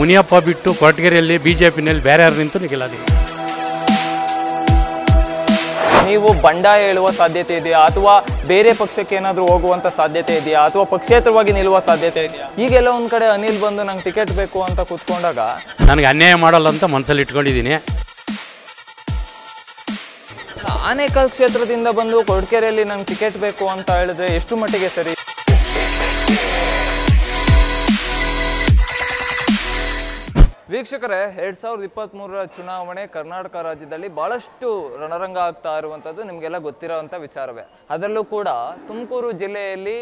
ಮುನಿಯಪ್ಪ ಬಿಟ್ಟು ಕೊರಟಗೆರೆಯಲ್ಲಿ B J ಪಿನಲ್ಲಿ ಬೇರೆ ಯಾರು ನಿಂತು ಗೆಲ್ಲಲಿಲ್ಲ ನೀವು ಬಂಡಾಯ ಹೇಳುವ ಸಾಧ್ಯತೆ ಇದೆಯಾ ಅಥವಾ ಬೇರೆ ಪಕ್ಷಕ್ಕೆ ಏನಾದರೂ ಹೋಗುವಂತ ಸಾಧ್ಯತೆ ಇದೆಯಾ ಅಥವಾ ಪಕ್ಷೇತರವಾಗಿ ನಿಲ್ಲುವ ಸಾಧ್ಯತೆ ಇದೆಯಾ ಈಗೆಲ್ಲ ಒಂದು ಕಡೆ ಅನಿಲ್ ಬಂದು ನಂಗೆ ಟಿಕೆಟ್ ಬೇಕು ಅಂತ ಕೂತ್ಕೊಂಡಾಗ ನನಗೆ ಅನ್ಯಾಯ ಮಾಡಲ್ಲ ಅಂತ ಮನಸ್ಸಲ್ಲಿ ಇಟ್ಕೊಂಡಿದ್ದೀನಿ ಆನೇಕಲ್ ಕ್ಷೇತ್ರದಿಂದ ಬಂದು ಕೊಡ್ಕೆರೆಯಲ್ಲಿ ನಂಗೆ ಟಿಕೆಟ್ ಬೇಕು ಅಂತ ಹೇಳಿದ್ರೆ ಎಷ್ಟು ಮಟ್ಟಿಗೆ ಸರಿ ವೀಕ್ಷಕರೇ ಎರಡು ಸಾವಿರದ ಮೂರರ ಚುನಾವಣೆ ಕರ್ನಾಟಕ ರಾಜ್ಯದಲ್ಲಿ ಭಾಳಷ್ಟು ರಣರಂಗ ಆಗ್ತಾ ಇರುವಂಥದ್ದು ನಿಮಗೆಲ್ಲ ಗೊತ್ತಿರೋವಂಥ ವಿಚಾರವೇ ಅದರಲ್ಲೂ ಕೂಡ ತುಮಕೂರು ಜಿಲ್ಲೆಯಲ್ಲಿ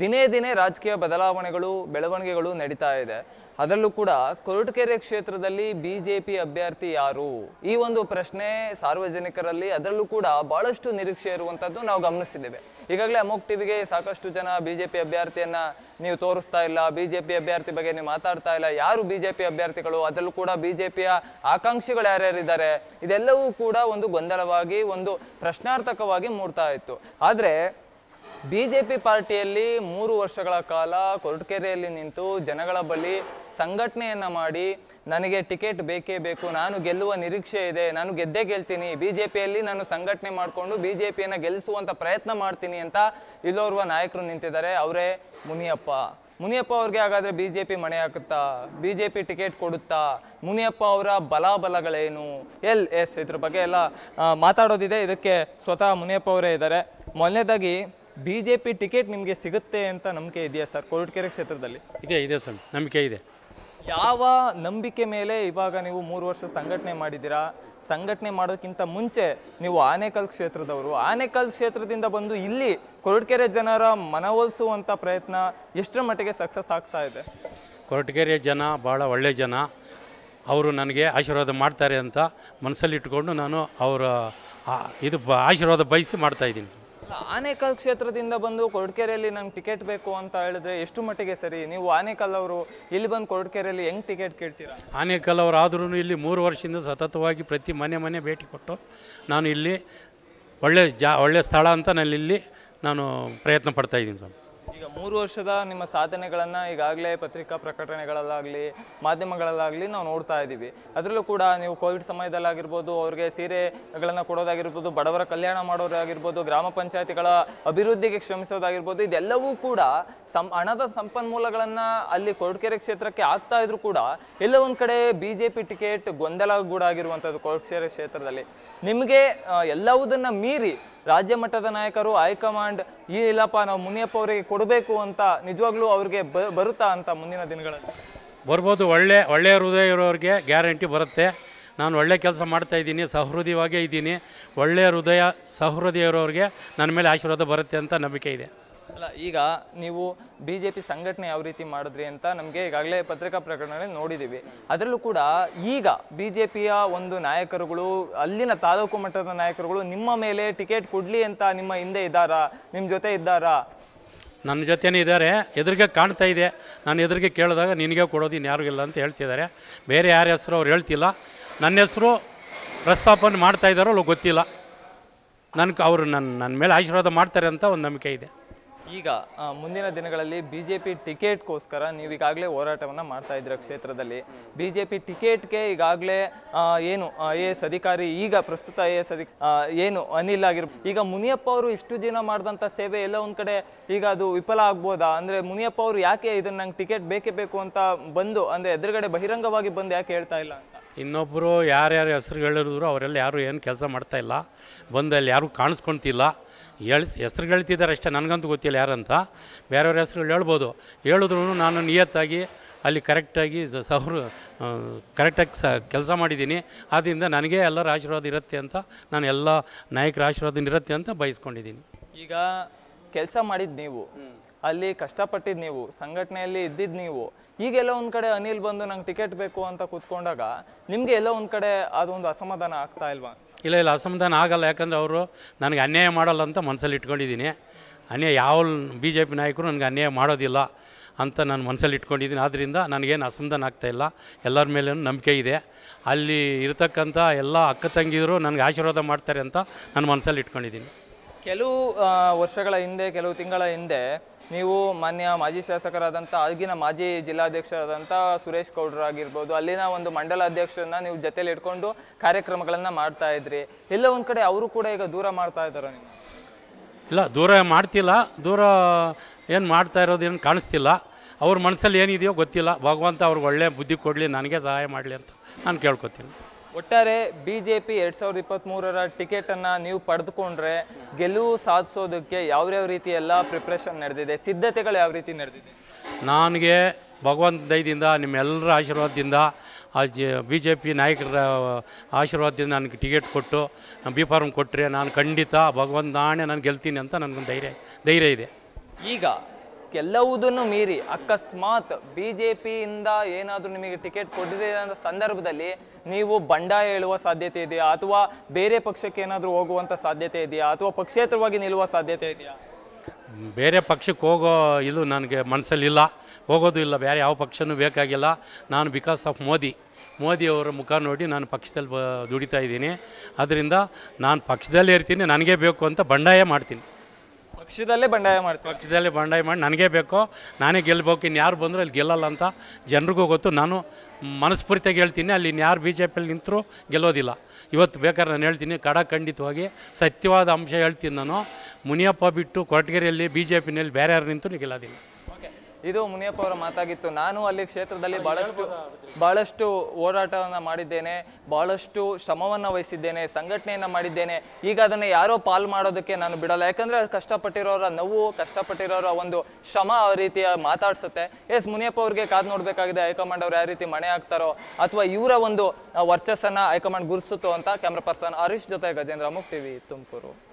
ದಿನೇ ದಿನೇ ರಾಜಕೀಯ ಬದಲಾವಣೆಗಳು ಬೆಳವಣಿಗೆಗಳು ನಡೀತಾ ಇದೆ ಅದರಲ್ಲೂ ಕೂಡ ಕೊರಟಕೆರೆ ಕ್ಷೇತ್ರದಲ್ಲಿ ಬಿಜೆಪಿ ಅಭ್ಯರ್ಥಿ ಯಾರು ಈ ಒಂದು ಪ್ರಶ್ನೆ ಸಾರ್ವಜನಿಕರಲ್ಲಿ ಅದರಲ್ಲೂ ಕೂಡ ಬಹಳಷ್ಟು ನಿರೀಕ್ಷೆ ಇರುವಂತದ್ದು ನಾವು ಗಮನಿಸಿದ್ದೇವೆ ಈಗಾಗಲೇ ಅಮೋಕ್ ಟಿವಿಗೆ ಸಾಕಷ್ಟು ಜನ ಬಿಜೆಪಿ ಅಭ್ಯರ್ಥಿಯನ್ನ ನೀವು ತೋರಿಸ್ತಾ ಇಲ್ಲ ಬಿಜೆಪಿ ಅಭ್ಯರ್ಥಿ ಬಗ್ಗೆ ನೀವು ಮಾತಾಡ್ತಾ ಇಲ್ಲ ಯಾರು ಬಿಜೆಪಿ ಅಭ್ಯರ್ಥಿಗಳು ಅದರಲ್ಲೂ ಕೂಡ ಬಿಜೆಪಿಯ ಆಕಾಂಕ್ಷಿಗಳು ಯಾರ್ಯಾರಿದ್ದಾರೆ ಇದೆಲ್ಲವೂ ಕೂಡ ಒಂದು ಗೊಂದಲವಾಗಿ ಒಂದು ಪ್ರಶ್ನಾರ್ಥಕವಾಗಿ ಮೂಡ್ತಾ ಇತ್ತು ಆದರೆ ಬಿಜೆಪಿ ಪಾರ್ಟಿಯಲ್ಲಿ ಮೂರು ವರ್ಷಗಳ ಕಾಲ ಕೊರಟಗೆರೆಯಲ್ಲಿ ನಿಂತು ಜನಗಳ ಬಳಿ ಸಂಘಟನೆಯನ್ನು ಮಾಡಿ ನನಗೆ ಟಿಕೆಟ್ ಬೇಕೇ ಬೇಕು ನಾನು ಗೆಲ್ಲುವ ನಿರೀಕ್ಷೆ ಇದೆ ನಾನು ಗೆದ್ದೇ ಗೆಲ್ತೀನಿ ಬಿ ಜೆ ಪಿಯಲ್ಲಿ ನಾನು ಸಂಘಟನೆ ಮಾಡಿಕೊಂಡು ಬಿ ಜೆ ಪಿಯನ್ನು ಗೆಲ್ಲಿಸುವಂಥ ಪ್ರಯತ್ನ ಮಾಡ್ತೀನಿ ಅಂತ ಇಲ್ಲೋರ್ವ ನಾಯಕರು ನಿಂತಿದ್ದಾರೆ ಅವರೇ ಮುನಿಯಪ್ಪ ಮುನಿಯಪ್ಪ ಅವ್ರಿಗೆ ಹಾಗಾದರೆ ಬಿ ಜೆ ಪಿ ಮಣೆ ಹಾಕುತ್ತಾ ಬಿ ಜೆ ಪಿ ಟಿಕೆಟ್ ಕೊಡುತ್ತಾ ಮುನಿಯಪ್ಪ ಅವರ ಬಲಾಬಲಗಳೇನು ಎಲ್ ಎಸ್ ಇದ್ರ ಬಗ್ಗೆ ಎಲ್ಲ ಮಾತಾಡೋದಿದೆ ಇದಕ್ಕೆ ಸ್ವತಃ ಮುನಿಯಪ್ಪ ಅವರೇ ಇದ್ದಾರೆ ಮೊದಲನೇದಾಗಿ ಬಿ ಜೆ ಪಿ ಟಿಕೆಟ್ ನಿಮಗೆ ಸಿಗುತ್ತೆ ಅಂತ ನಂಬಿಕೆ ಇದೆಯಾ ಸರ್ ಕೊರಟಗೆರೆ ಕ್ಷೇತ್ರದಲ್ಲಿ ಇದೆ ಇದೆ ಸರ್ ನಂಬಿಕೆ ಇದೆ ಯಾವ ನಂಬಿಕೆ ಮೇಲೆ ಇವಾಗ ನೀವು ಮೂರು ವರ್ಷ ಸಂಘಟನೆ ಮಾಡಿದ್ದೀರಾ ಸಂಘಟನೆ ಮಾಡೋದಕ್ಕಿಂತ ಮುಂಚೆ ನೀವು ಆನೇಕಲ್ ಕ್ಷೇತ್ರದವರು ಆನೇಕಲ್ ಕ್ಷೇತ್ರದಿಂದ ಬಂದು ಇಲ್ಲಿ ಕೊರಟಗೆರೆ ಜನರ ಮನವೊಲಿಸುವಂಥ ಪ್ರಯತ್ನ ಎಷ್ಟರ ಮಟ್ಟಿಗೆ ಸಕ್ಸಸ್ ಆಗ್ತಾ ಇದೆ ಕೊರಟಗೆರೆ ಜನ ಭಾಳ ಒಳ್ಳೆಯ ಜನ ಅವರು ನನಗೆ ಆಶೀರ್ವಾದ ಮಾಡ್ತಾರೆ ಅಂತ ಮನಸ್ಸಲ್ಲಿ ಇಟ್ಕೊಂಡು ನಾನು ಅವರ ಇದು ಆಶೀರ್ವಾದ ಬಯಸಿ ಮಾಡ್ತಾಯಿದ್ದೀನಿ ಆನೇಕಲ್ ಕ್ಷೇತ್ರದಿಂದ ಬಂದು ಕೊಡ್ಕೆರೆಯಲ್ಲಿ ನಂಗೆ ಟಿಕೆಟ್ ಬೇಕು ಅಂತ ಹೇಳಿದ್ರೆ ಎಷ್ಟು ಮಟ್ಟಿಗೆ ಸರಿ ನೀವು ಆನೇಕಲ್ ಅವರು ಇಲ್ಲಿ ಬಂದು ಕೊಡ್ಕೆರೆಯಲ್ಲಿ ಹೆಂಗೆ ಟಿಕೆಟ್ ಕೇಳ್ತೀರಾ ಆನೇಕಲ್ ಅವರು ಆದ್ರೂ ಇಲ್ಲಿ ಮೂರು ವರ್ಷದಿಂದ ಸತತವಾಗಿ ಪ್ರತಿ ಮನೆ ಮನೆ ಭೇಟಿ ಕೊಟ್ಟು ನಾನು ಇಲ್ಲಿ ಒಳ್ಳೆ ಜಾ ಒಳ್ಳೆ ಸ್ಥಳ ಅಂತ ನಾನು ಇಲ್ಲಿ ನಾನು ಪ್ರಯತ್ನ ಪಡ್ತಾ ಇದ್ದೀನಿ ಸರ್ ಈಗ ಮೂರು ವರ್ಷದ ನಿಮ್ಮ ಸಾಧನೆಗಳನ್ನು ಈಗಾಗಲೇ ಪತ್ರಿಕಾ ಪ್ರಕಟಣೆಗಳಲ್ಲಾಗಲಿ ಮಾಧ್ಯಮಗಳಲ್ಲಾಗಲಿ ನಾವು ನೋಡ್ತಾ ಇದ್ದೀವಿ ಅದರಲ್ಲೂ ಕೂಡ ನೀವು ಕೋವಿಡ್ ಸಮಯದಲ್ಲಾಗಿರ್ಬೋದು ಅವ್ರಿಗೆ ಸೀರೆಗಳನ್ನು ಕೊಡೋದಾಗಿರ್ಬೋದು ಬಡವರ ಕಲ್ಯಾಣ ಮಾಡೋರಾಗಿರ್ಬೋದು ಗ್ರಾಮ ಪಂಚಾಯತಿಗಳ ಅಭಿವೃದ್ಧಿಗೆ ಶ್ರಮಿಸೋದಾಗಿರ್ಬೋದು ಇದೆಲ್ಲವೂ ಕೂಡ ಸಂ ಹಣದ ಸಂಪನ್ಮೂಲಗಳನ್ನು ಅಲ್ಲಿ ಕೊರಟಗೆರೆ ಕ್ಷೇತ್ರಕ್ಕೆ ಆಗ್ತಾ ಇದ್ರು ಕೂಡ ಎಲ್ಲ ಒಂದು ಕಡೆ ಬಿ ಜೆ ಪಿ ಟಿಕೆಟ್ ಗೊಂದಲ ಕೂಡ ಆಗಿರುವಂಥದ್ದು ಕೊರಟಗೆರೆ ಕ್ಷೇತ್ರದಲ್ಲಿ ನಿಮಗೆ ಎಲ್ಲವುದನ್ನು ಮೀರಿ ರಾಜ್ಯ ಮಟ್ಟದ ನಾಯಕರು ಹೈಕಮಾಂಡ್ ಈ ಇಲ್ಲಪ್ಪ ನಾವು ಮುನಿಯಪ್ಪ ಅವರಿಗೆ ಕೊಡಬೇಕು ಅಂತ ನಿಜವಾಗ್ಲೂ ಅವ್ರಿಗೆ ಬರುತ್ತಾ ಅಂತ ಮುಂದಿನ ದಿನಗಳಲ್ಲಿ ಬರ್ಬೋದು ಒಳ್ಳೆ ಒಳ್ಳೆಯ ಹೃದಯ ಇರೋರಿಗೆ ಗ್ಯಾರಂಟಿ ಬರುತ್ತೆ ನಾನು ಒಳ್ಳೆ ಕೆಲಸ ಮಾಡ್ತಾ ಇದ್ದೀನಿ ಸಹೃದಯವಾಗೇ ಇದ್ದೀನಿ ಒಳ್ಳೆಯ ಹೃದಯ ಸಹೃದಯ ಇರೋರಿಗೆ ನನ್ನ ಮೇಲೆ ಆಶೀರ್ವಾದ ಬರುತ್ತೆ ಅಂತ ನಂಬಿಕೆ ಇದೆ ಅಲ್ಲ ಈಗ ನೀವು ಬಿ ಜೆ ಪಿ ಸಂಘಟನೆ ಯಾವ ರೀತಿ ಮಾಡಿದ್ರಿ ಅಂತ ನಮಗೆ ಈಗಾಗಲೇ ಪತ್ರಿಕಾ ಪ್ರಕಟಣೆಯಲ್ಲಿ ನೋಡಿದ್ದೀವಿ ಅದರಲ್ಲೂ ಕೂಡ ಈಗ ಬಿ ಜೆ ಪಿಯ ಒಂದು ನಾಯಕರುಗಳು ಅಲ್ಲಿನ ತಾಲೂಕು ಮಟ್ಟದ ನಾಯಕರುಗಳು ನಿಮ್ಮ ಮೇಲೆ ಟಿಕೆಟ್ ಕೊಡಲಿ ಅಂತ ನಿಮ್ಮ ಹಿಂದೆ ಇದ್ದಾರಾ ನಿಮ್ಮ ಜೊತೆ ಇದ್ದಾರಾ ನನ್ನ ಜೊತೆನೇ ಇದ್ದಾರೆ ಎದುರಿಗೆ ಕಾಣ್ತಾ ಇದೆ ನಾನು ಎದುರಿಗೆ ಕೇಳಿದಾಗ ನಿನಗೆ ಕೊಡೋದು ಇನ್ಯಾರು ಇಲ್ಲ ಅಂತ ಹೇಳ್ತಿದ್ದಾರೆ ಬೇರೆ ಯಾರ ಹೆಸರು ಅವ್ರು ಹೇಳ್ತಿಲ್ಲ ನನ್ನ ಹೆಸರು ಪ್ರಸ್ತಾಪನೆ ಮಾಡ್ತಾ ಇದ್ದಾರೋ ಗೊತ್ತಿಲ್ಲ ನನಗೆ ಅವರು ನನ್ನ ನನ್ನ ಮೇಲೆ ಆಶೀರ್ವಾದ ಮಾಡ್ತಾರೆ ಅಂತ ಒಂದು ನಂಬಿಕೆ ಇದೆ ಈಗ ಮುಂದಿನ ದಿನಗಳಲ್ಲಿ ಬಿ ಜೆ ಪಿ ಟಿಕೆಟ್ಗೋಸ್ಕರ ನೀವು ಈಗಾಗಲೇ ಹೋರಾಟವನ್ನು ಮಾಡ್ತಾ ಇದ್ದೀರ ಕ್ಷೇತ್ರದಲ್ಲಿ ಬಿ ಜೆ ಪಿ ಟಿಕೆಟ್ಗೆ ಈಗಾಗಲೇ ಏನು ಎ ಎಸ್ ಅಧಿಕಾರಿ ಈಗ ಪ್ರಸ್ತುತ ಎ ಎಸ್ ಅಧಿಕ ಏನು ಅನಿಲ್ ಆಗಿರ್ಬೋದು ಈಗ ಮುನಿಯಪ್ಪ ಅವರು ಇಷ್ಟು ದಿನ ಮಾಡಿದಂಥ ಸೇವೆ ಎಲ್ಲ ಒಂದು ಕಡೆ ಈಗ ಅದು ವಿಫಲ ಆಗ್ಬೋದಾ ಅಂದರೆ ಮುನಿಯಪ್ಪ ಅವರು ಯಾಕೆ ಇದನ್ನು ನಂಗೆ ಟಿಕೆಟ್ ಬೇಕೇ ಬೇಕು ಅಂತ ಬಂದು ಅಂದರೆ ಎದುರುಗಡೆ ಬಹಿರಂಗವಾಗಿ ಬಂದು ಯಾಕೆ ಹೇಳ್ತಾ ಇಲ್ಲ ಅಂತ ಇನ್ನೊಬ್ಬರು ಯಾರ್ಯಾರು ಹೆಸ್ರು ಹೇಳಿದ್ರು ಅವರೆಲ್ಲ ಯಾರು ಏನು ಕೆಲಸ ಮಾಡ್ತಾ ಇಲ್ಲ ಬಂದಲ್ಲಿ ಯಾರೂ ಕಾಣಿಸ್ಕೊಂತಿಲ್ಲ ಹೇಳಿ ಹೆಸ್ರು ಹೇಳ್ತಿದ್ದಾರೆ ಅಷ್ಟೇ ನನಗಂತೂ ಗೊತ್ತಿಲ್ಲ ಯಾರಂತ ಬೇರೆಯವ್ರ ಹೆಸ್ರುಗಳು ಹೇಳ್ಬೋದು ಹೇಳಿದ್ರು ನಾನು ನಿಯತ್ತಾಗಿ ಅಲ್ಲಿ ಕರೆಕ್ಟಾಗಿ ಸಹರು ಕರೆಕ್ಟಾಗಿ ಸ ಕೆಲಸ ಮಾಡಿದ್ದೀನಿ ಆದ್ದರಿಂದ ನನಗೆ ಎಲ್ಲರ ಆಶೀರ್ವಾದ ಇರುತ್ತೆ ಅಂತ ನಾನು ಎಲ್ಲ ನಾಯಕರ ಆಶೀರ್ವಾದ ಇರುತ್ತೆ ಅಂತ ಬಯಸ್ಕೊಂಡಿದ್ದೀನಿ ಈಗ ಕೆಲಸ ಮಾಡಿದ್ದು ನೀವು ಅಲ್ಲಿ ಕಷ್ಟಪಟ್ಟಿದ್ದು ನೀವು ಸಂಘಟನೆಯಲ್ಲಿ ಇದ್ದಿದ್ದು ನೀವು ಈಗ ಎಲ್ಲೋ ಒಂದು ಕಡೆ ಅನಿಲ್ ಬಂದು ನಂಗೆ ಟಿಕೆಟ್ ಬೇಕು ಅಂತ ಕೂತ್ಕೊಂಡಾಗ ನಿಮಗೆ ಎಲ್ಲೋ ಒಂದು ಕಡೆ ಅದೊಂದು ಅಸಮಾಧಾನ ಆಗ್ತಾ ಇಲ್ವಾ ಇಲ್ಲ ಇಲ್ಲ ಅಸಮಾಧಾನ ಆಗಲ್ಲ ಯಾಕಂದರೆ ಅವರು ನನಗೆ ಅನ್ಯಾಯ ಮಾಡಲ್ಲ ಅಂತ ಮನಸ್ಸಲ್ಲಿ ಇಟ್ಕೊಂಡಿದ್ದೀನಿ ಅನ್ಯಾಯ ಯಾವ ಬಿ ಜೆ ಪಿ ನಾಯಕರು ನನಗೆ ಅನ್ಯಾಯ ಮಾಡೋದಿಲ್ಲ ಅಂತ ನಾನು ಮನಸ್ಸಲ್ಲಿ ಇಟ್ಕೊಂಡಿದ್ದೀನಿ ಆದ್ದರಿಂದ ನನಗೇನು ಅಸಮಾಧಾನ ಇಲ್ಲ ಎಲ್ಲರ ಮೇಲೂ ನಂಬಿಕೆ ಇದೆ ಅಲ್ಲಿ ಇರತಕ್ಕಂಥ ಎಲ್ಲ ಅಕ್ಕ ತಂಗಿದ್ರು ನನಗೆ ಆಶೀರ್ವಾದ ಮಾಡ್ತಾರೆ ಅಂತ ನಾನು ಮನಸ್ಸಲ್ಲಿ ಇಟ್ಕೊಂಡಿದ್ದೀನಿ ಕೆಲವು ವರ್ಷಗಳ ಹಿಂದೆ ಕೆಲವು ತಿಂಗಳ ಹಿಂದೆ ನೀವು ಮಾನ್ಯ ಮಾಜಿ ಶಾಸಕರಾದಂಥ ಆಗಿನ ಮಾಜಿ ಜಿಲ್ಲಾಧ್ಯಕ್ಷರಾದಂಥ ಸುರೇಶ್ ಆಗಿರ್ಬೋದು ಅಲ್ಲಿನ ಒಂದು ಮಂಡಲ ಅಧ್ಯಕ್ಷರನ್ನ ನೀವು ಜೊತೆಯಲ್ಲಿ ಇಟ್ಕೊಂಡು ಕಾರ್ಯಕ್ರಮಗಳನ್ನು ಮಾಡ್ತಾ ಇದ್ರಿ ಎಲ್ಲ ಒಂದು ಕಡೆ ಅವರು ಕೂಡ ಈಗ ದೂರ ಮಾಡ್ತಾ ಇದ್ದಾರೆ ನೀವು ಇಲ್ಲ ದೂರ ಮಾಡ್ತಿಲ್ಲ ದೂರ ಏನು ಮಾಡ್ತಾ ಇರೋದು ಏನು ಕಾಣಿಸ್ತಿಲ್ಲ ಅವ್ರ ಮನಸ್ಸಲ್ಲಿ ಏನಿದೆಯೋ ಗೊತ್ತಿಲ್ಲ ಭಗವಂತ ಅವ್ರಿಗೆ ಒಳ್ಳೆಯ ಬುದ್ಧಿ ಕೊಡಲಿ ನನಗೆ ಸಹಾಯ ಮಾಡಲಿ ಅಂತ ನಾನು ಕೇಳ್ಕೊತೀನಿ ಒಟ್ಟಾರೆ ಬಿ ಜೆ ಪಿ ಎರಡು ಸಾವಿರದ ಇಪ್ಪತ್ತ್ಮೂರರ ಟಿಕೆಟನ್ನು ನೀವು ಪಡೆದುಕೊಂಡ್ರೆ ಗೆಲುವು ಸಾಧಿಸೋದಕ್ಕೆ ಯಾವ್ಯಾವ ರೀತಿ ಎಲ್ಲ ಪ್ರಿಪ್ರೇಷನ್ ನಡೆದಿದೆ ಸಿದ್ಧತೆಗಳು ಯಾವ ರೀತಿ ನಡೆದಿದೆ ನನಗೆ ಭಗವಂತ ದಯದಿಂದ ನಿಮ್ಮೆಲ್ಲರ ಆಶೀರ್ವಾದದಿಂದ ಆ ಜೆ ಬಿ ಜೆ ಪಿ ನಾಯಕರ ಆಶೀರ್ವಾದದಿಂದ ನನಗೆ ಟಿಕೆಟ್ ಕೊಟ್ಟು ಬಿ ಫಾರ್ಮ್ ಕೊಟ್ಟರೆ ನಾನು ಖಂಡಿತ ಭಗವಂತ ನಾಣೆ ನಾನು ಗೆಲ್ತೀನಿ ಅಂತ ನನಗೊಂದು ಧೈರ್ಯ ಧೈರ್ಯ ಇದೆ ಈಗ ಎಲ್ಲವುದನ್ನು ಮೀರಿ ಅಕಸ್ಮಾತ್ ಬಿ ಜೆ ಪಿಯಿಂದ ಏನಾದರೂ ನಿಮಗೆ ಟಿಕೆಟ್ ಕೊಟ್ಟಿದೆ ಅಂತ ಸಂದರ್ಭದಲ್ಲಿ ನೀವು ಬಂಡಾಯ ಹೇಳುವ ಸಾಧ್ಯತೆ ಇದೆಯಾ ಅಥವಾ ಬೇರೆ ಪಕ್ಷಕ್ಕೆ ಏನಾದರೂ ಹೋಗುವಂಥ ಸಾಧ್ಯತೆ ಇದೆಯಾ ಅಥವಾ ಪಕ್ಷೇತರವಾಗಿ ನಿಲ್ಲುವ ಸಾಧ್ಯತೆ ಇದೆಯಾ ಬೇರೆ ಪಕ್ಷಕ್ಕೆ ಹೋಗೋ ಇದು ನನಗೆ ಮನಸ್ಸಲ್ಲಿಲ್ಲ ಹೋಗೋದು ಇಲ್ಲ ಬೇರೆ ಯಾವ ಪಕ್ಷನೂ ಬೇಕಾಗಿಲ್ಲ ನಾನು ಬಿಕಾಸ್ ಆಫ್ ಮೋದಿ ಮೋದಿಯವರ ಮುಖ ನೋಡಿ ನಾನು ಪಕ್ಷದಲ್ಲಿ ಬ ದುಡಿತಾ ಇದ್ದೀನಿ ಅದರಿಂದ ನಾನು ಪಕ್ಷದಲ್ಲೇ ಇರ್ತೀನಿ ನನಗೆ ಬೇಕು ಅಂತ ಬಂಡಾಯ ಮಾಡ್ತೀನಿ ಪಕ್ಷದಲ್ಲೇ ಬಂಡಾಯ ಮಾಡ್ತೀವಿ ಪಕ್ಷದಲ್ಲೇ ಬಂಡಾಯ ಮಾಡಿ ನನಗೆ ಬೇಕು ನಾನೇ ಗೆಲ್ಬೇಕು ಇನ್ನು ಯಾರು ಬಂದರೂ ಅಲ್ಲಿ ಗೆಲ್ಲಲ್ಲ ಅಂತ ಜನರಿಗೂ ಗೊತ್ತು ನಾನು ಮನಸ್ಫೂರ್ತಿಯಾಗಿ ಹೇಳ್ತೀನಿ ಅಲ್ಲಿ ಯಾರು ಬಿ ಜೆ ಪಿಯಲ್ಲಿ ನಿಂತರೂ ಗೆಲ್ಲೋದಿಲ್ಲ ಇವತ್ತು ಬೇಕಾದ್ರೆ ನಾನು ಹೇಳ್ತೀನಿ ಕಡ ಖಂಡಿತವಾಗಿ ಸತ್ಯವಾದ ಅಂಶ ಹೇಳ್ತೀನಿ ನಾನು ಮುನಿಯಪ್ಪ ಬಿಟ್ಟು ಕೊರಟಗೆರೆಯಲ್ಲಿ ಬಿ ಜೆ ಪಿನಲ್ಲಿ ಬೇರೆ ಯಾರು ನಿಂತು ಗೆಲ್ಲೋದಿಲ್ಲ ಇದು ಮುನಿಯಪ್ಪ ಅವರ ಮಾತಾಗಿತ್ತು ನಾನು ಅಲ್ಲಿ ಕ್ಷೇತ್ರದಲ್ಲಿ ಬಹಳಷ್ಟು ಬಹಳಷ್ಟು ಹೋರಾಟವನ್ನು ಮಾಡಿದ್ದೇನೆ ಬಹಳಷ್ಟು ಶ್ರಮವನ್ನು ವಹಿಸಿದ್ದೇನೆ ಸಂಘಟನೆಯನ್ನು ಮಾಡಿದ್ದೇನೆ ಈಗ ಅದನ್ನು ಯಾರೋ ಪಾಲ್ ಮಾಡೋದಕ್ಕೆ ನಾನು ಬಿಡಲ್ಲ ಯಾಕಂದರೆ ಕಷ್ಟಪಟ್ಟಿರೋರ ನೋವು ಕಷ್ಟಪಟ್ಟಿರೋರ ಒಂದು ಶ್ರಮ ಆ ರೀತಿಯ ಮಾತಾಡ್ಸುತ್ತೆ ಎಸ್ ಮುನಿಯಪ್ಪ ಅವ್ರಿಗೆ ಕಾದು ನೋಡಬೇಕಾಗಿದೆ ಹೈಕಮಾಂಡ್ ಅವ್ರು ಯಾವ ರೀತಿ ಮಣೆ ಆಗ್ತಾರೋ ಅಥವಾ ಇವರ ಒಂದು ವರ್ಚಸ್ಸನ್ನು ಹೈಕಮಾಂಡ್ ಗುರುಸುತ್ತೋ ಅಂತ ಕ್ಯಾಮ್ರಾ ಪರ್ಸನ್ ಹರೀಶ್ ಜೊತೆ ಗಜೇಂದ್ರ ಮುಕ್ತಿವಿ ಟಿವಿ ತುಮಕೂರು